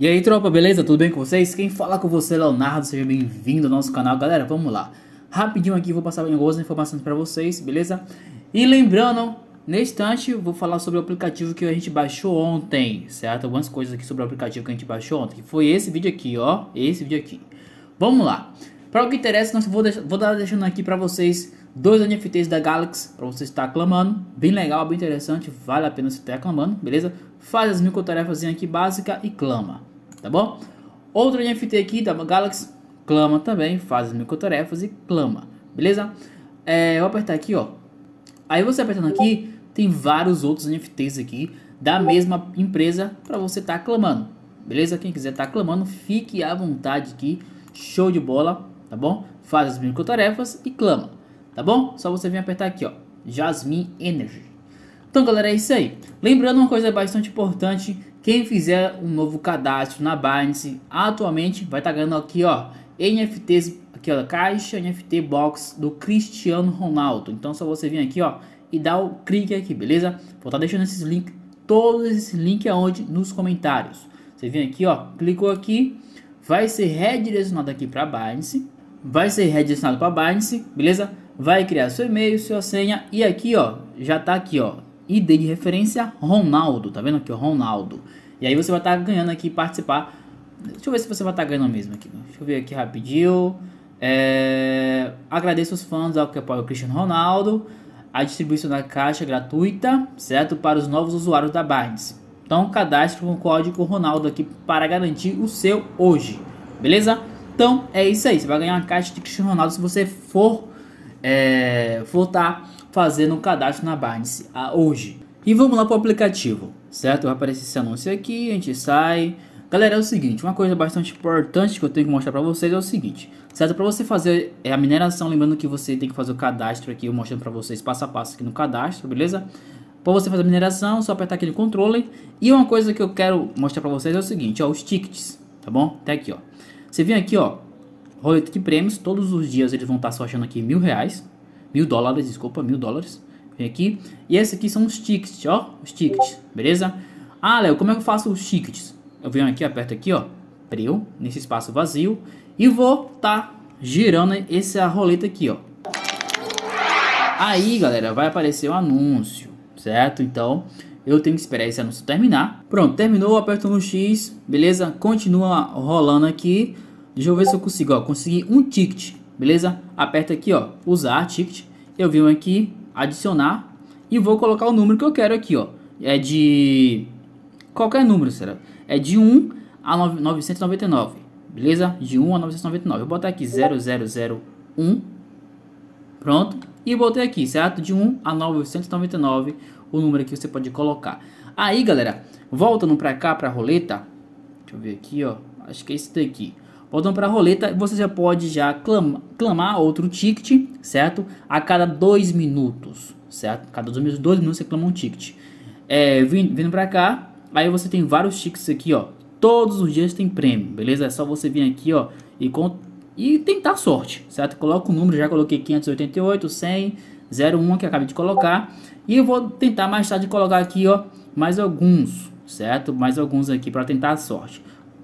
E aí tropa, beleza? Tudo bem com vocês? Quem fala com você é Leonardo, seja bem-vindo ao nosso canal. Galera, vamos lá. Rapidinho aqui, vou passar algumas informações para vocês, beleza? E lembrando, neste instante, vou falar sobre o aplicativo que a gente baixou ontem, certo? Algumas coisas aqui sobre o aplicativo que a gente baixou ontem, que foi esse vídeo aqui, ó, esse vídeo aqui. Vamos lá. Para o que interessa, nós vou, deixar, vou dar deixando aqui para vocês dois NFTs da Galaxy para você estar aclamando. Bem legal, bem interessante, vale a pena você estar aclamando, beleza? Faz as mil tarefas aqui básica e clama tá bom? Outro NFT aqui da Galaxy, clama também, faz as microtarefas e clama, beleza? É, eu vou apertar aqui, ó. Aí você apertando aqui, tem vários outros NFTs aqui da mesma empresa para você estar tá clamando, beleza? Quem quiser estar tá clamando, fique à vontade aqui, show de bola, tá bom? Faz as microtarefas e clama, tá bom? Só você vir apertar aqui, ó, Jasmine Energy. Então, galera, é isso aí. Lembrando uma coisa bastante importante quem fizer um novo cadastro na Binance atualmente vai estar tá ganhando aqui, ó, NFTs, aqui ó, caixa NFT box do Cristiano Ronaldo. Então só você vir aqui, ó, e dar o clique aqui, beleza? Vou estar tá deixando esses links, todos esses links aonde nos comentários. Você vem aqui, ó, clicou aqui, vai ser redirecionado aqui para Binance, vai ser redirecionado para Binance, beleza? Vai criar seu e-mail, sua senha e aqui, ó, já tá aqui, ó, ID de referência Ronaldo, tá vendo aqui, Ronaldo. E aí você vai estar tá ganhando aqui participar. Deixa eu ver se você vai estar tá ganhando mesmo aqui. Né? Deixa eu ver aqui rapidinho. É... Agradeço os fãs ao que apoia o Cristiano Ronaldo. A distribuição da caixa é gratuita, certo? Para os novos usuários da Barnes. Então cadastre com o código Ronaldo aqui para garantir o seu hoje. Beleza? Então é isso aí. Você vai ganhar uma caixa de Cristiano Ronaldo se você for é, voltar tá fazendo um cadastro na Binance a, ah, hoje. E vamos lá para o aplicativo, certo? Vai aparecer esse anúncio aqui, a gente sai. Galera, é o seguinte, uma coisa bastante importante que eu tenho que mostrar para vocês é o seguinte, certo? Para você fazer é, a mineração, lembrando que você tem que fazer o cadastro aqui, eu mostrando para vocês passo a passo aqui no cadastro, beleza? Para você fazer a mineração, só apertar aqui no E uma coisa que eu quero mostrar para vocês é o seguinte, ó, os tickets, tá bom? Até aqui, ó. Você vem aqui, ó, roleta de prêmios. Todos os dias eles vão estar sorteando aqui mil reais. Mil dólares, desculpa, mil dólares. Vem aqui. E esses aqui são os tickets, ó. Os tickets, beleza? Ah, Léo, como é que eu faço os tickets? Eu venho aqui, aperto aqui, ó. Preu, nesse espaço vazio. E vou tá girando essa roleta aqui, ó. Aí, galera, vai aparecer o um anúncio, certo? Então, eu tenho que esperar esse anúncio terminar. Pronto, terminou, aperto no X, beleza? Continua rolando aqui. Deixa eu ver se eu consigo, ó. Consegui um ticket, beleza? Aperta aqui, ó, usar ticket. Eu venho aqui, adicionar e vou colocar o número que eu quero aqui, ó. É de qualquer número, será? É de 1 a 999, beleza? De 1 a 999. Eu vou botar aqui 0001. Pronto. E botei aqui, certo? De 1 a 999, o número que você pode colocar. Aí, galera, voltando pra cá, pra roleta. Deixa eu ver aqui, ó. Acho que é esse daqui. Voltando para a roleta, você já pode já clamar, clamar outro ticket, certo? A cada dois minutos, certo? Cada dois minutos, dois minutos você clama um ticket. É, vindo, vindo para cá, aí você tem vários tickets aqui, ó. Todos os dias tem prêmio, beleza? É só você vir aqui, ó, e, e tentar sorte, certo? Coloca o número, já coloquei 588, 100, 01 que acabei de colocar. E eu vou tentar mais tarde colocar aqui, ó, mais alguns, certo? Mais alguns aqui para tentar a sorte.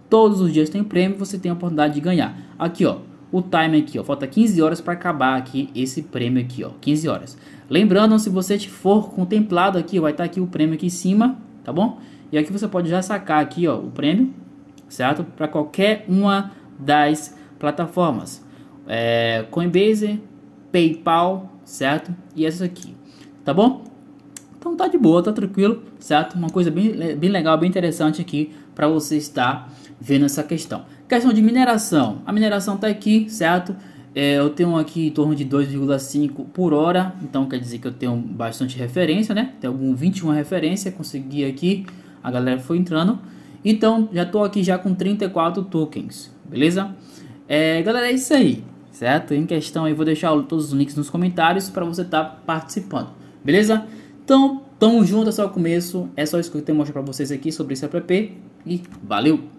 Todos os dias tem prêmio, você tem a oportunidade de ganhar. Aqui, ó, o time aqui, ó, falta 15 horas para acabar aqui esse prêmio aqui, ó, 15 horas. Lembrando, se você for contemplado aqui, vai estar tá aqui o prêmio aqui em cima, tá bom? E aqui você pode já sacar aqui, ó, o prêmio, certo? Para qualquer uma das plataformas. É, Coinbase, PayPal, certo? E essa aqui, tá bom? Então tá de boa, tá tranquilo, certo? Uma coisa bem, bem legal, bem interessante aqui para você estar vendo essa questão. Questão de mineração. A mineração tá aqui, certo? É, eu tenho aqui em torno de 2,5 por hora, então quer dizer que eu tenho bastante referência, né? Tem algum 21 referência, consegui aqui, a galera foi entrando. Então já tô aqui já com 34 tokens, beleza? É, galera, é isso aí certo? Em questão aí, vou deixar todos os links nos comentários para você estar tá participando, beleza? Então, tamo junto, é só o começo. É só isso que eu tenho que mostrar pra vocês aqui sobre esse app. E valeu!